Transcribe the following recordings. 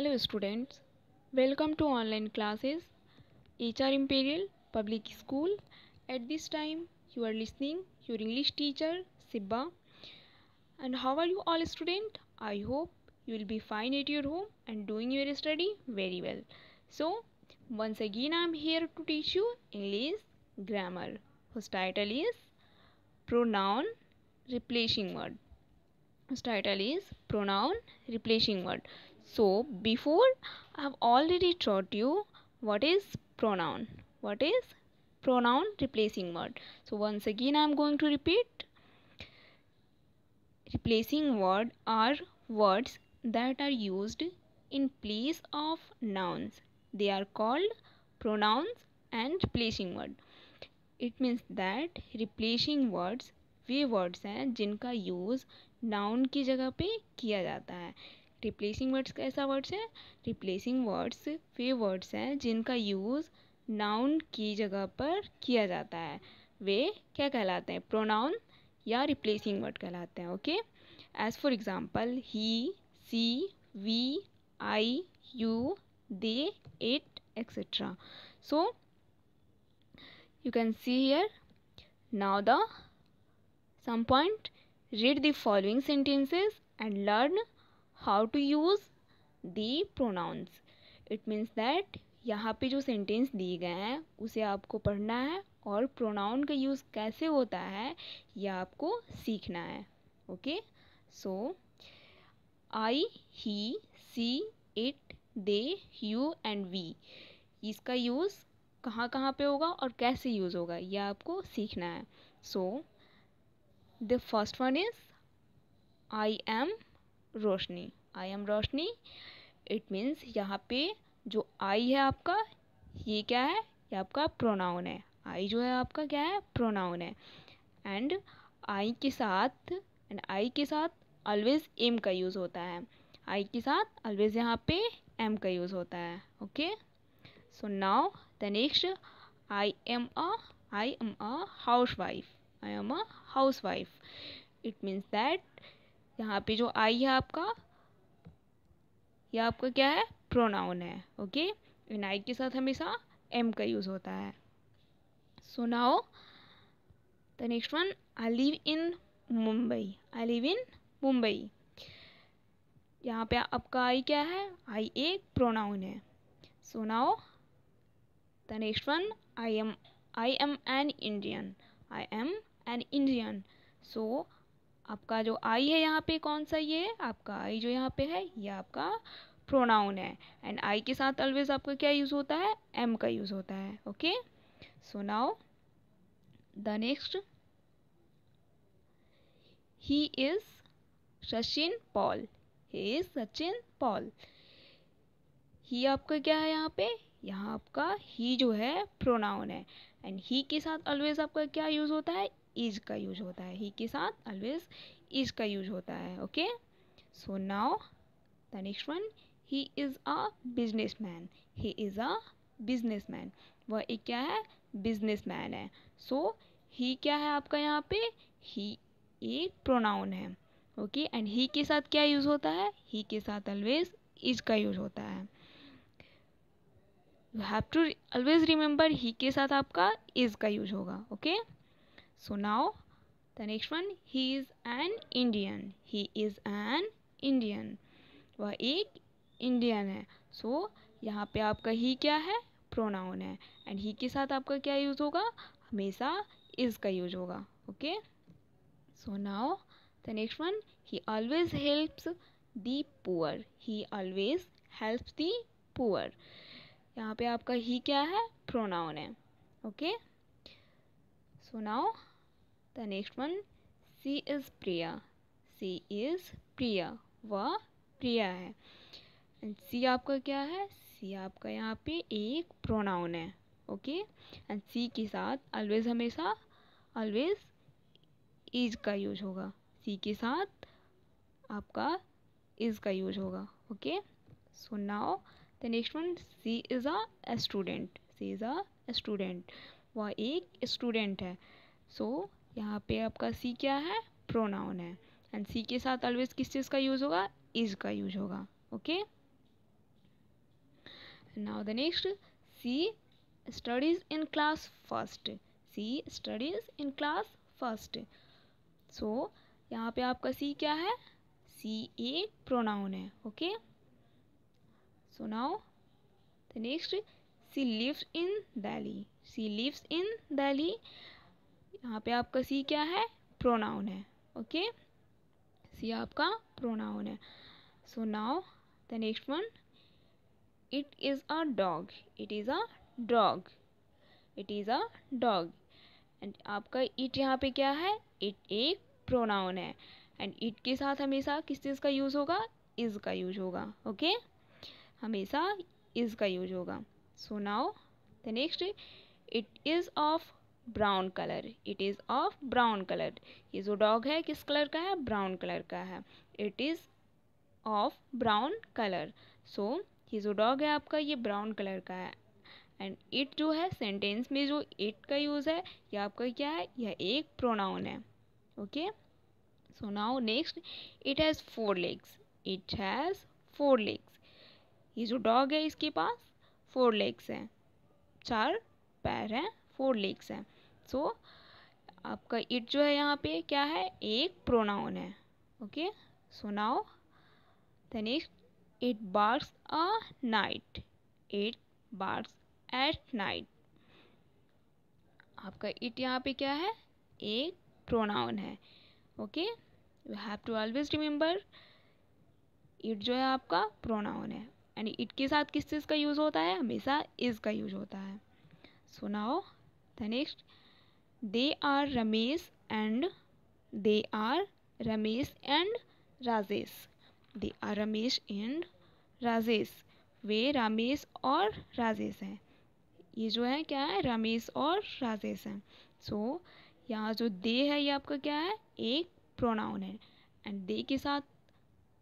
Hello students, welcome to online classes HR Imperial Public School. At this time you are listening your English teacher Sibba. And how are you all student? I hope you will be fine at your home and doing your study very well. So once again I am here to teach you English grammar whose title is pronoun replacing word. Whose title is pronoun replacing word. So before I have already taught you what is pronoun. What is pronoun replacing word. So once again I am going to repeat. Replacing word are words that are used in place of nouns. They are called pronouns and replacing word. it means that replacing words वे words हैं जिनका use noun की जगह पे किया जाता है replacing words कैसा वर्ड्स है रिप्लेसिंग वर्ड्स वे वर्ड्स हैं जिनका यूज़ नाउन की जगह पर किया जाता है वे क्या कहलाते हैं प्रोनाउन या रिप्लेसिंग वर्ड कहलाते हैं okay as for example he she we I you they it etcetera so you can see here now the some point read the following sentences and learn how to use the pronouns it means that यहाँ पे जो sentence दिए गए हैं उसे आपको पढ़ना है और प्रोनाउन का यूज़ कैसे होता है यह आपको सीखना है okay so I he she it they you and we इसका यूज़ कहाँ कहाँ पे होगा और कैसे यूज़ होगा यह आपको सीखना है so the first one is I am Roshni I am Roshni it means यहाँ पे जो आई है आपका ये क्या है ये आपका प्रोनाउन है आई जो है आपका क्या है प्रोनाउन है एंड आई के साथ एंड आई के साथ ऑलवेज एम का यूज़ होता है आई के साथ ऑलवेज यहाँ पे एम का यूज़ होता है okay so now the next I am a I am a housewife I am a housewife it means that यहाँ पे जो आई है आपका यह आपका क्या है प्रोनाउन है ओके इन आई के साथ हमेशा एम का यूज़ होता है so now the next one I live in Mumbai I live in Mumbai यहाँ पे आपका आई क्या है आई एक प्रोनाउन है so now the next one I am I am an Indian I am an Indian so आपका जो आई है यहाँ पे कौन सा ये आपका आई जो यहाँ पे है ये आपका प्रोनाउन है एंड आई के साथ ऑलवेज आपका क्या यूज़ होता है एम का यूज़ होता है okay so now the next he is Sachin Paul he is Sachin Paul he आपका क्या है यहाँ पे यहाँ आपका ही जो है प्रोनाउन है एंड ही के साथ ऑलवेज आपका क्या यूज़ होता है इज का यूज होता है ही के साथ ऑलवेज इज का यूज होता है okay so now the next one he is a businessman he is a businessman वह एक क्या है बिजनेस मैन है सो so, ही क्या है आपका यहाँ पे ही एक प्रोनाउन है ओके एंड ही के साथ क्या यूज़ होता है ही के साथ ऑलवेज इज का यूज होता है you have to always remember he के साथ आपका इज का यूज होगा okay okay? So now the next one he is an Indian. He is an Indian. वह एक इंडियन है सो so, यहाँ पे आपका ही क्या है प्रोनाउन है एंड ही के साथ आपका क्या यूज़ होगा हमेशा इज़ का यूज होगा okay so now the next one he always helps the poor he always helps the poor यहाँ पे आपका ही क्या है प्रोनाउन है ओके सो नाओ The next one, she is Priya. She is Priya. वह प्रिया है एंड सी आपका क्या है सी आपका यहाँ पे एक प्रोनाउन है ओके एंड सी के साथ ऑलवेज हमेशा ऑलवेज इज का यूज होगा सी के साथ आपका इज का यूज होगा okay so now the next one she is a student she is a student वह एक स्टूडेंट है सो so, यहाँ पे आपका सी क्या है प्रोनाउन है एंड सी के साथ ऑलवेज किस चीज़ का यूज़ होगा इज का यूज होगा okay now the next she studies in class first she studies in class first so यहाँ पे आपका सी क्या है सी ए प्रोनाउन है okay so now the next she lives in Delhi she lives in Delhi यहाँ पे आपका सी क्या है प्रोनाउन है ओके सी आपका प्रोनाउन है so now the next one it is a dog it is a dog it is a dog and आपका it यहाँ पे क्या है इट एक प्रोनाउन है एंड इट के साथ हमेशा किस चीज़ का यूज़ होगा इज़ का यूज होगा ओके okay? हमेशा इज़ का यूज होगा so now the next it is of brown colour it is of brown colour ये जो डॉग है किस कलर का है ब्राउन कलर का है it is of brown colour so ये जो डॉग है आपका ये ब्राउन कलर का है एंड इट जो है सेंटेंस में जो इट का यूज़ है ये आपका क्या है यह एक प्रोनाउन है okay so now next it has four legs it has four legs ये जो डॉग है इसके पास फोर लेग्स हैं चार पैर हैं फोर लेग्स हैं सो आपका इट जो है यहाँ पे क्या है एक प्रोनाउन है okay so now the next it barks a night it barks at night आपका इट यहाँ पे क्या है एक प्रोनाउन है okay you have to always remember it जो है आपका प्रोनाउन है यानी इट के साथ किस चीज़ का यूज़ होता है हमेशा इज़ का यूज होता है सो The next, they are Ramesh and they are Ramesh and Rajesh. They are Ramesh and Rajesh. वे रमेश और राजेश हैं ये जो है क्या है रमेश और राजेश हैं सो so, यहाँ जो दे है ये आपका क्या है एक प्रोनाउन है एंड दे के साथ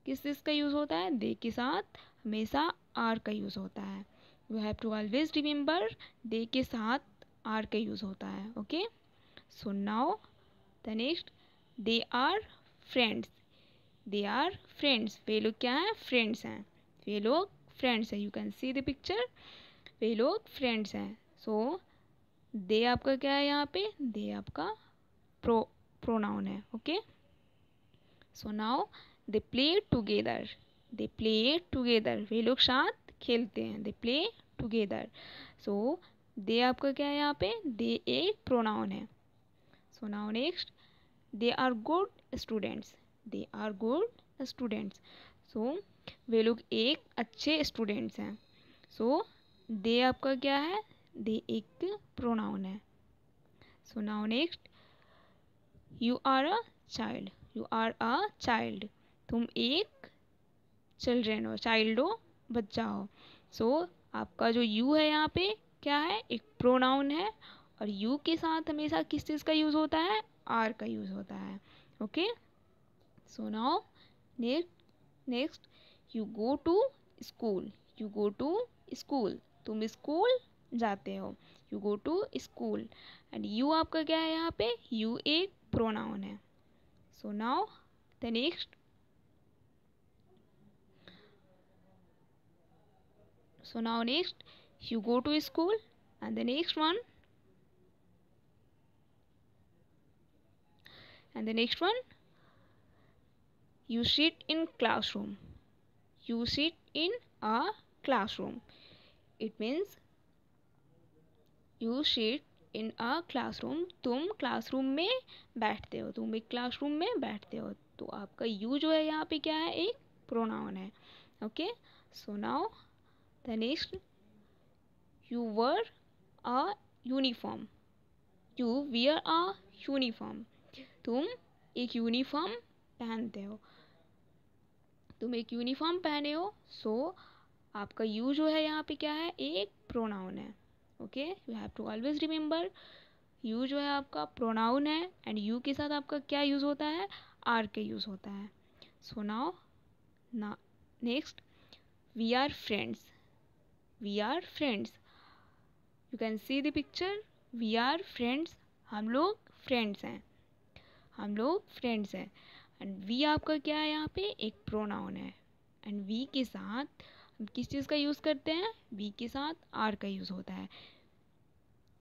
किस चीज़ का यूज़ होता है दे के साथ हमेशा आर का यूज़ होता है you have to always remember they के साथ आर का यूज़ होता है okay so now the next they are friends they are friends वे लोग क्या हैं फ्रेंड्स हैं वे लोग फ्रेंड्स हैं you can see the picture वे लोग फ्रेंड्स हैं सो दे आपका क्या है यहाँ पे दे आपका प्रो प्रोनाउन है okay so now they play together they play together वे लोग साथ खेलते हैं दे प्ले टुगेदर सो दे आपका क्या है यहाँ पे दे एक प्रोनाउन है so now next they are good students they are good students so वे लोग एक अच्छे स्टूडेंट्स हैं सो दे आपका क्या है दे एक प्रोनाउन है so now next you are a child you are a child तुम एक चिल्ड्रेन हो चाइल्ड हो बच्चा हो सो so, आपका जो यू है यहाँ पे क्या है एक प्रोनाउन है और यू के साथ हमेशा किस चीज़ का यूज़ होता है आर का यूज़ होता है okay so now next next you go to school you go to school तुम स्कूल जाते हो you go to school and you आपका क्या है यहाँ पे यू एक प्रोनाउन है so now the next so now next you go to school and the next one and the next one you sit in classroom you sit in a classroom it means you sit in a classroom तुम classroom में बैठते हो तुम एक classroom में बैठते हो तो आपका you जो है यहाँ पे क्या है एक pronoun है okay so now the next you wear a uniform you wear a uniform तुम एक यूनिफॉर्म पहनते हो तुम एक यूनिफॉर्म पहने हो सो so, आपका यू जो है यहाँ पे क्या है एक प्रोनाउन है okay you have to always remember you जो है आपका प्रोनाउन है एंड यू के साथ आपका क्या यूज़ होता है आर के यूज़ होता है सो नाउ ना next we are friends we are friends you can see the picture we are friends हम लोग फ्रेंड्स हैं हम लोग फ्रेंड्स हैं एंड वी आपका क्या है यहाँ पे एक प्रोनाउन है एंड वी के साथ हम किस चीज़ का यूज़ करते हैं वी के साथ आर का यूज़ होता है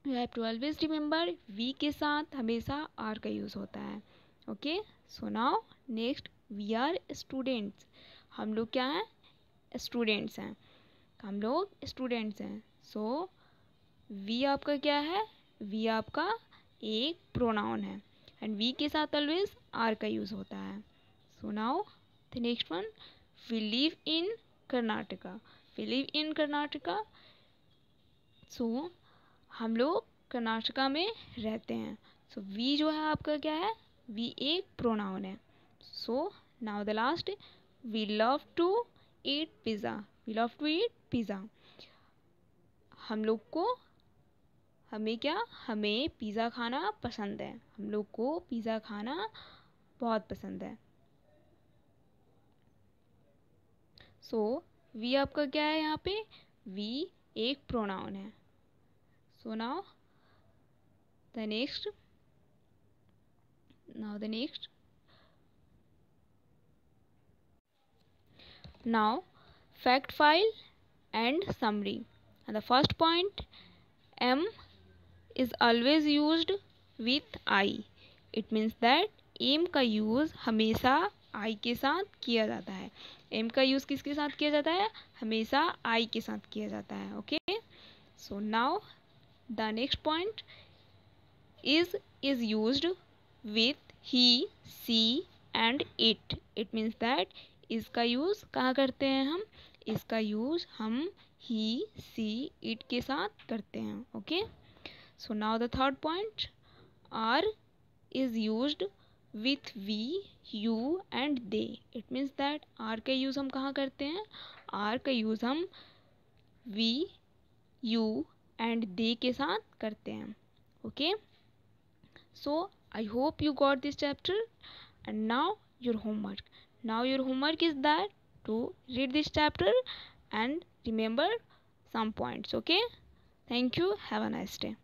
you have to always remember we के साथ हमेशा आर का यूज़ होता है okay so now next we are students हम लोग क्या हैं स्टूडेंट्स हैं हम लोग स्टूडेंट्स हैं सो वी आपका क्या है वी आपका एक प्रोनाउन है एंड वी के साथ ऑलवेज आर का यूज़ होता है so now the next one we live in Karnataka we live in Karnataka so हम लोग कर्नाटका में रहते हैं सो so, वी जो है आपका क्या है वी एक प्रोनाउन है so now the last we love to eat pizza we love to eat pizza हम लोग को हमें क्या हमें पिज़्ज़ा खाना पसंद है हम लोग को पिज़्ज़ा खाना बहुत पसंद है सो so, वी आपका क्या है यहाँ पे वी एक प्रोनाउन है so now the next now the next now fact file and summary the first point am is always use with I it means that am का यूज़ हमेशा आई के साथ किया जाता है एम का यूज़ किसके साथ किया जाता है हमेशा आई के साथ किया जाता है okay so now the next point is is use with he she and it it means that इसका यूज़ कहाँ करते हैं हम इसका यूज़ हम ही सी इट के साथ करते हैं okay okay? so now the third point r is used with we you and they it means that r ka use hum kahan karte hain r ka use hum we you and they ke sath karte hain okay so i hope you got this chapter and now your homework now your homework is that to read this chapter and remember some points okay thank you have a nice day